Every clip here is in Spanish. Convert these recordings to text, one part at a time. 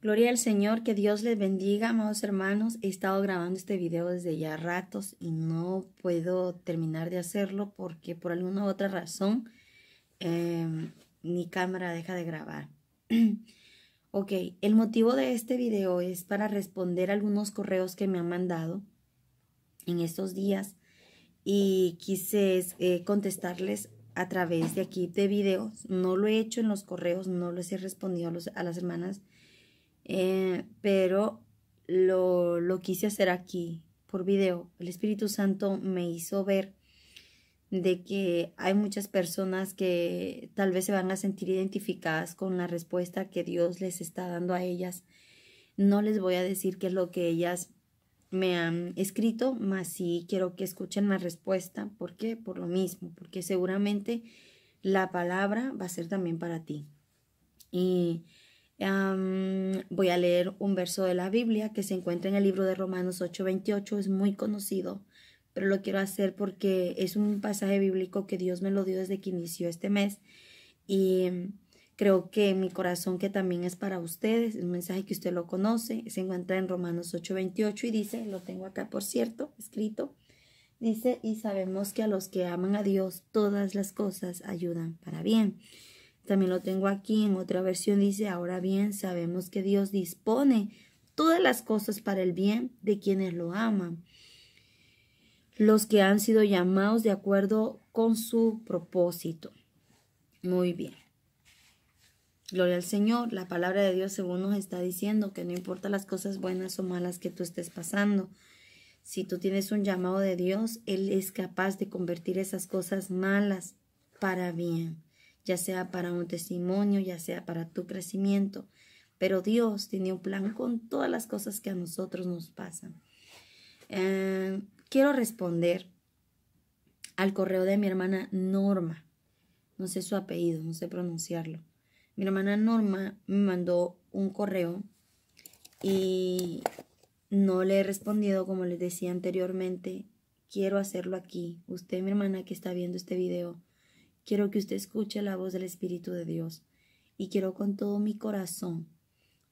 Gloria al Señor, que Dios les bendiga, amados hermanos. He estado grabando este video desde ya ratos y no puedo terminar de hacerlo porque por alguna otra razón em, mi cámara deja de grabar. ok, el motivo de este video es para responder algunos correos que me han mandado en estos días y quise eh, contestarles a través de aquí de videos. No lo he hecho en los correos, no les he respondido a las hermanas eh, pero lo, lo quise hacer aquí por video. El Espíritu Santo me hizo ver de que hay muchas personas que tal vez se van a sentir identificadas con la respuesta que Dios les está dando a ellas. No les voy a decir qué es lo que ellas me han escrito, más sí quiero que escuchen la respuesta. ¿Por qué? Por lo mismo, porque seguramente la palabra va a ser también para ti. Y voy a leer un verso de la Biblia que se encuentra en el libro de Romanos 8:28, es muy conocido, pero lo quiero hacer porque es un pasaje bíblico que Dios me lo dio desde que inició este mes y creo que mi corazón que también es para ustedes, es un mensaje que usted lo conoce, se encuentra en Romanos 8:28 y dice, lo tengo acá por cierto, escrito, dice, y sabemos que a los que aman a Dios todas las cosas ayudan para bien. También lo tengo aquí en otra versión, dice, ahora bien, sabemos que Dios dispone todas las cosas para el bien de quienes lo aman, los que han sido llamados de acuerdo con su propósito. Muy bien. Gloria al Señor, la palabra de Dios según nos está diciendo que no importa las cosas buenas o malas que tú estés pasando, si tú tienes un llamado de Dios, Él es capaz de convertir esas cosas malas para bien ya sea para un testimonio, ya sea para tu crecimiento. Pero Dios tiene un plan con todas las cosas que a nosotros nos pasan. Eh, quiero responder al correo de mi hermana Norma. No sé su apellido, no sé pronunciarlo. Mi hermana Norma me mandó un correo y no le he respondido como les decía anteriormente. Quiero hacerlo aquí. Usted, mi hermana que está viendo este video, Quiero que usted escuche la voz del Espíritu de Dios y quiero con todo mi corazón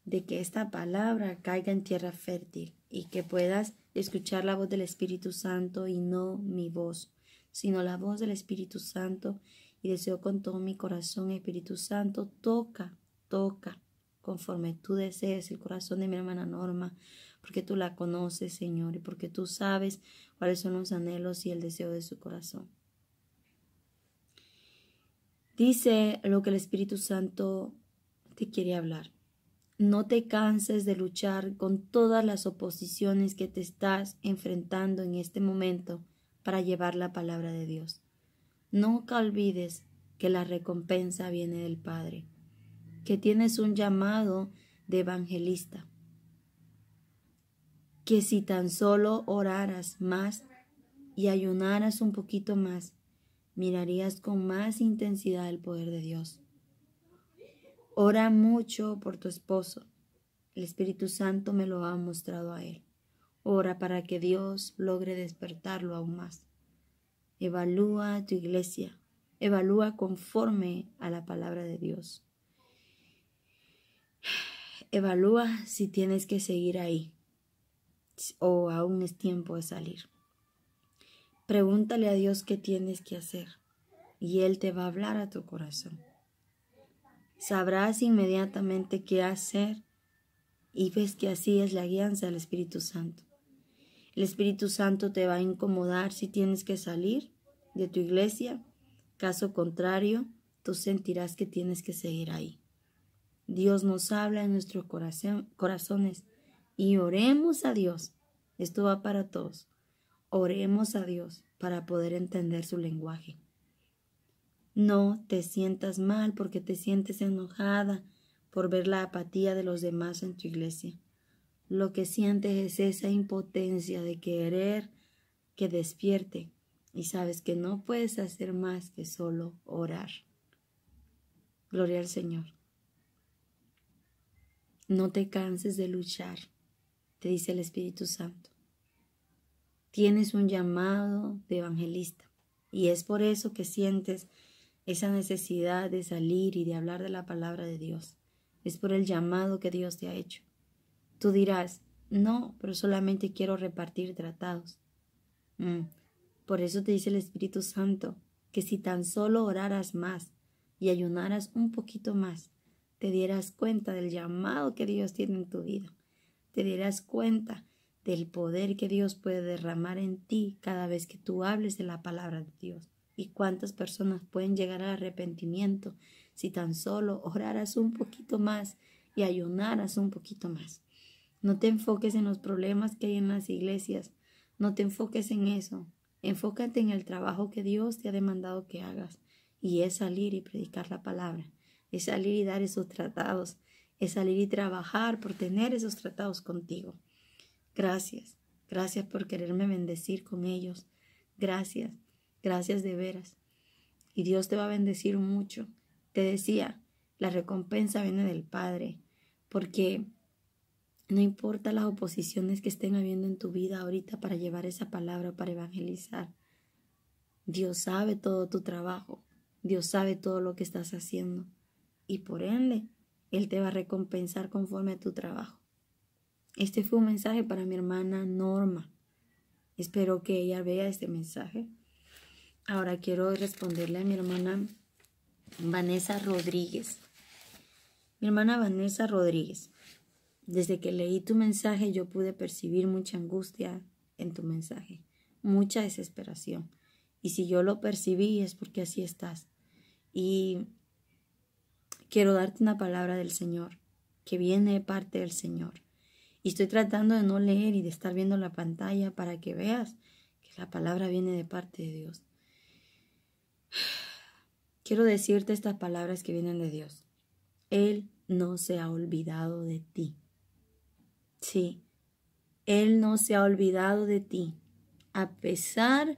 de que esta palabra caiga en tierra fértil y que puedas escuchar la voz del Espíritu Santo y no mi voz, sino la voz del Espíritu Santo y deseo con todo mi corazón, Espíritu Santo, toca, toca, conforme tú desees el corazón de mi hermana Norma, porque tú la conoces, Señor, y porque tú sabes cuáles son los anhelos y el deseo de su corazón. Dice lo que el Espíritu Santo te quiere hablar. No te canses de luchar con todas las oposiciones que te estás enfrentando en este momento para llevar la palabra de Dios. Nunca olvides que la recompensa viene del Padre, que tienes un llamado de evangelista, que si tan solo oraras más y ayunaras un poquito más, mirarías con más intensidad el poder de Dios. Ora mucho por tu esposo. El Espíritu Santo me lo ha mostrado a él. Ora para que Dios logre despertarlo aún más. Evalúa tu iglesia. Evalúa conforme a la palabra de Dios. Evalúa si tienes que seguir ahí o aún es tiempo de salir. Pregúntale a Dios qué tienes que hacer y Él te va a hablar a tu corazón. Sabrás inmediatamente qué hacer y ves que así es la guianza del Espíritu Santo. El Espíritu Santo te va a incomodar si tienes que salir de tu iglesia. Caso contrario, tú sentirás que tienes que seguir ahí. Dios nos habla en nuestros corazones y oremos a Dios. Esto va para todos Oremos a Dios para poder entender su lenguaje. No te sientas mal porque te sientes enojada por ver la apatía de los demás en tu iglesia. Lo que sientes es esa impotencia de querer que despierte y sabes que no puedes hacer más que solo orar. Gloria al Señor. No te canses de luchar, te dice el Espíritu Santo. Tienes un llamado de evangelista y es por eso que sientes esa necesidad de salir y de hablar de la palabra de Dios. Es por el llamado que Dios te ha hecho. Tú dirás, no, pero solamente quiero repartir tratados. Mm. Por eso te dice el Espíritu Santo que si tan solo oraras más y ayunaras un poquito más, te dieras cuenta del llamado que Dios tiene en tu vida. Te dieras cuenta del poder que Dios puede derramar en ti cada vez que tú hables de la palabra de Dios. Y cuántas personas pueden llegar al arrepentimiento si tan solo oraras un poquito más y ayunaras un poquito más. No te enfoques en los problemas que hay en las iglesias, no te enfoques en eso. Enfócate en el trabajo que Dios te ha demandado que hagas, y es salir y predicar la palabra, es salir y dar esos tratados, es salir y trabajar por tener esos tratados contigo. Gracias, gracias por quererme bendecir con ellos. Gracias, gracias de veras. Y Dios te va a bendecir mucho. Te decía, la recompensa viene del Padre, porque no importa las oposiciones que estén habiendo en tu vida ahorita para llevar esa palabra, para evangelizar. Dios sabe todo tu trabajo, Dios sabe todo lo que estás haciendo y por ende, Él te va a recompensar conforme a tu trabajo. Este fue un mensaje para mi hermana Norma. Espero que ella vea este mensaje. Ahora quiero responderle a mi hermana Vanessa Rodríguez. Mi hermana Vanessa Rodríguez, desde que leí tu mensaje yo pude percibir mucha angustia en tu mensaje, mucha desesperación. Y si yo lo percibí es porque así estás. Y quiero darte una palabra del Señor, que viene de parte del Señor. Y estoy tratando de no leer y de estar viendo la pantalla para que veas que la palabra viene de parte de Dios. Quiero decirte estas palabras que vienen de Dios. Él no se ha olvidado de ti. Sí, Él no se ha olvidado de ti. A pesar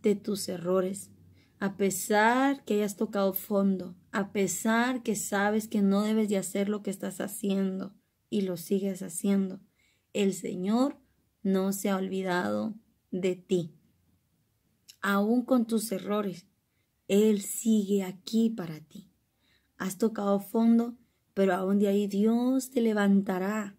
de tus errores, a pesar que hayas tocado fondo, a pesar que sabes que no debes de hacer lo que estás haciendo, y lo sigues haciendo. El Señor no se ha olvidado de ti. Aún con tus errores, Él sigue aquí para ti. Has tocado fondo, pero aún de ahí Dios te levantará.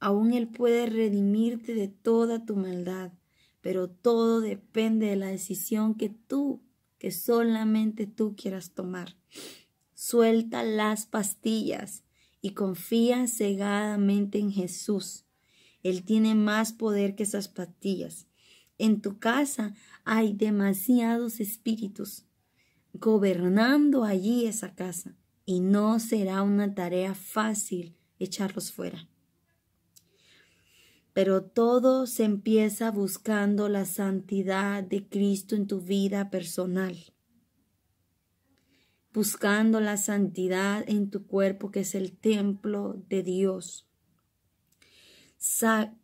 Aún Él puede redimirte de toda tu maldad, pero todo depende de la decisión que tú, que solamente tú quieras tomar. Suelta las pastillas y confía cegadamente en Jesús. Él tiene más poder que esas pastillas. En tu casa hay demasiados espíritus gobernando allí esa casa y no será una tarea fácil echarlos fuera. Pero todo se empieza buscando la santidad de Cristo en tu vida personal buscando la santidad en tu cuerpo, que es el templo de Dios.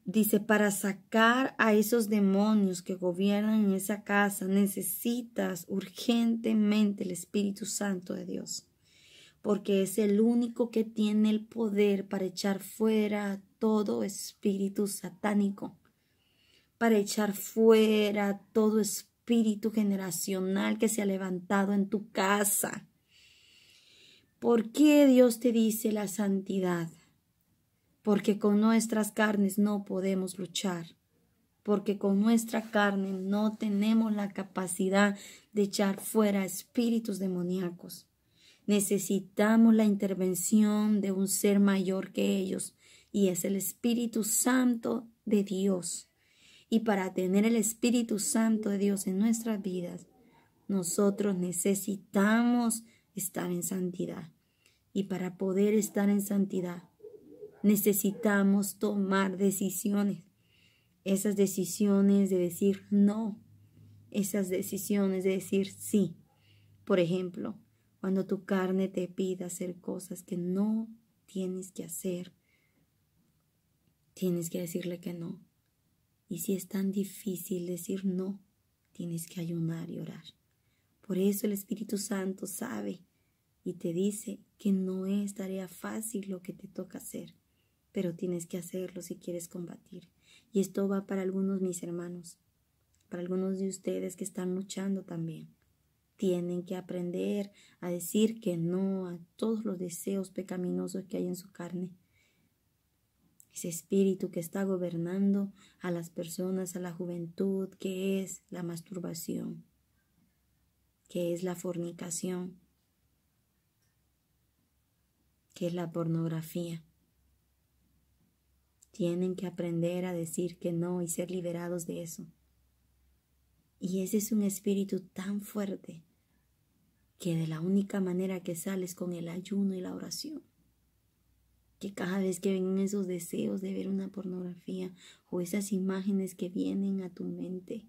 dice, para sacar a esos demonios que gobiernan en esa casa, necesitas urgentemente el Espíritu Santo de Dios, porque es el único que tiene el poder para echar fuera todo espíritu satánico, para echar fuera todo espíritu generacional que se ha levantado en tu casa ¿Por qué Dios te dice la santidad? Porque con nuestras carnes no podemos luchar, porque con nuestra carne no tenemos la capacidad de echar fuera espíritus demoníacos. Necesitamos la intervención de un ser mayor que ellos, y es el Espíritu Santo de Dios. Y para tener el Espíritu Santo de Dios en nuestras vidas, nosotros necesitamos estar en santidad. Y para poder estar en santidad necesitamos tomar decisiones. Esas decisiones de decir no, esas decisiones de decir sí. Por ejemplo, cuando tu carne te pida hacer cosas que no tienes que hacer, tienes que decirle que no. Y si es tan difícil decir no, tienes que ayunar y orar. Por eso el Espíritu Santo sabe y te dice que no es tarea fácil lo que te toca hacer, pero tienes que hacerlo si quieres combatir. Y esto va para algunos mis hermanos, para algunos de ustedes que están luchando también. Tienen que aprender a decir que no a todos los deseos pecaminosos que hay en su carne. Ese espíritu que está gobernando a las personas, a la juventud, que es la masturbación que es la fornicación, que es la pornografía. Tienen que aprender a decir que no y ser liberados de eso. Y ese es un espíritu tan fuerte que de la única manera que sales con el ayuno y la oración. Que cada vez que ven esos deseos de ver una pornografía o esas imágenes que vienen a tu mente,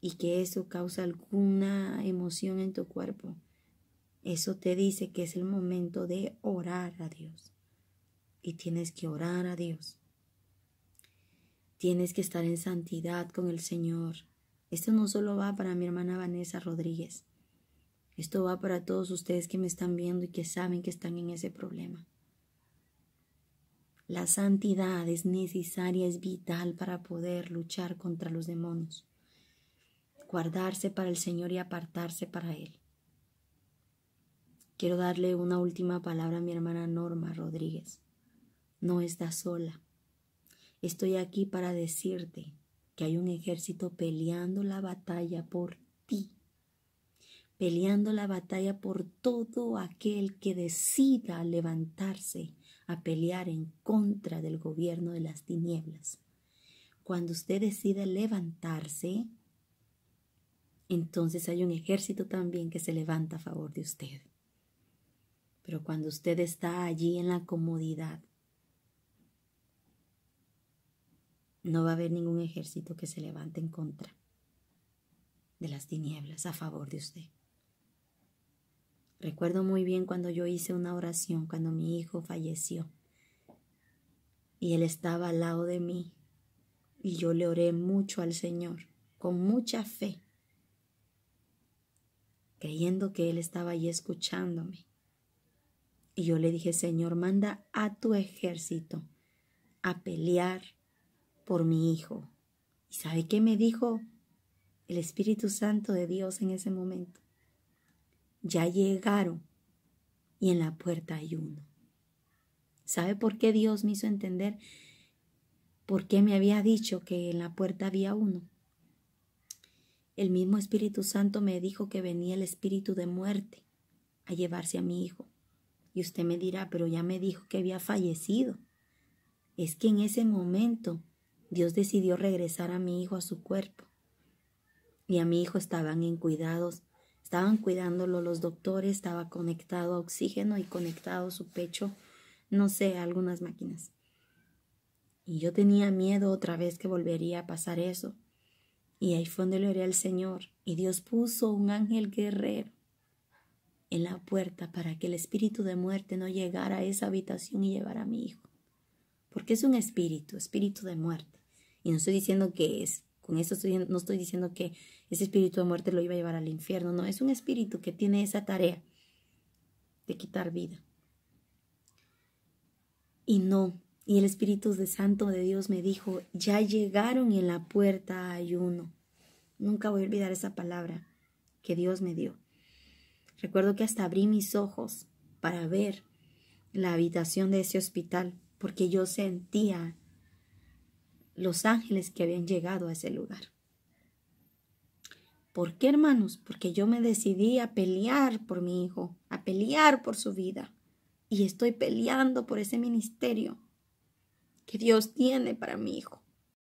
y que eso causa alguna emoción en tu cuerpo, eso te dice que es el momento de orar a Dios. Y tienes que orar a Dios. Tienes que estar en santidad con el Señor. Esto no solo va para mi hermana Vanessa Rodríguez. Esto va para todos ustedes que me están viendo y que saben que están en ese problema. La santidad es necesaria, es vital para poder luchar contra los demonios guardarse para el Señor y apartarse para Él. Quiero darle una última palabra a mi hermana Norma Rodríguez. No está sola. Estoy aquí para decirte que hay un ejército peleando la batalla por ti, peleando la batalla por todo aquel que decida levantarse a pelear en contra del gobierno de las tinieblas. Cuando usted decida levantarse, entonces hay un ejército también que se levanta a favor de usted. Pero cuando usted está allí en la comodidad, no va a haber ningún ejército que se levante en contra de las tinieblas a favor de usted. Recuerdo muy bien cuando yo hice una oración, cuando mi hijo falleció, y él estaba al lado de mí, y yo le oré mucho al Señor, con mucha fe creyendo que Él estaba allí escuchándome. Y yo le dije, Señor, manda a tu ejército a pelear por mi hijo. ¿Y sabe qué me dijo el Espíritu Santo de Dios en ese momento? Ya llegaron y en la puerta hay uno. ¿Sabe por qué Dios me hizo entender por qué me había dicho que en la puerta había uno? El mismo Espíritu Santo me dijo que venía el espíritu de muerte a llevarse a mi hijo. Y usted me dirá, pero ya me dijo que había fallecido. Es que en ese momento Dios decidió regresar a mi hijo a su cuerpo. Y a mi hijo estaban en cuidados, estaban cuidándolo los doctores, estaba conectado a oxígeno y conectado su pecho, no sé, a algunas máquinas. Y yo tenía miedo otra vez que volvería a pasar eso y ahí fue donde le oré al Señor. Y Dios puso un ángel guerrero en la puerta para que el espíritu de muerte no llegara a esa habitación y llevara a mi hijo. Porque es un espíritu, espíritu de muerte. Y no estoy diciendo que es, con eso no estoy diciendo que ese espíritu de muerte lo iba a llevar al infierno. No, es un espíritu que tiene esa tarea de quitar vida. Y no, y el Espíritu Santo de Dios me dijo, ya llegaron en la puerta ayuno. Nunca voy a olvidar esa palabra que Dios me dio. Recuerdo que hasta abrí mis ojos para ver la habitación de ese hospital, porque yo sentía los ángeles que habían llegado a ese lugar. ¿Por qué, hermanos? Porque yo me decidí a pelear por mi hijo, a pelear por su vida. Y estoy peleando por ese ministerio que Dios tiene para mi hijo.